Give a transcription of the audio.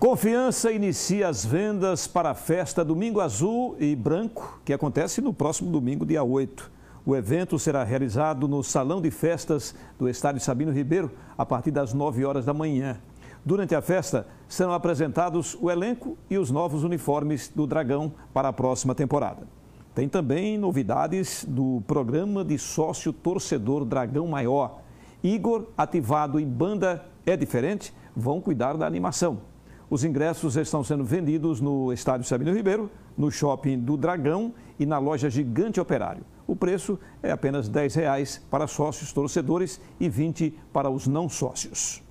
Confiança inicia as vendas para a festa Domingo Azul e Branco, que acontece no próximo domingo, dia 8. O evento será realizado no Salão de Festas do Estádio Sabino Ribeiro, a partir das 9 horas da manhã. Durante a festa, serão apresentados o elenco e os novos uniformes do Dragão para a próxima temporada. Tem também novidades do programa de sócio torcedor Dragão Maior. Igor, ativado em banda é diferente, vão cuidar da animação. Os ingressos estão sendo vendidos no Estádio Sabino Ribeiro, no Shopping do Dragão e na loja Gigante Operário. O preço é apenas R$ 10 para sócios torcedores e R$ 20 para os não sócios.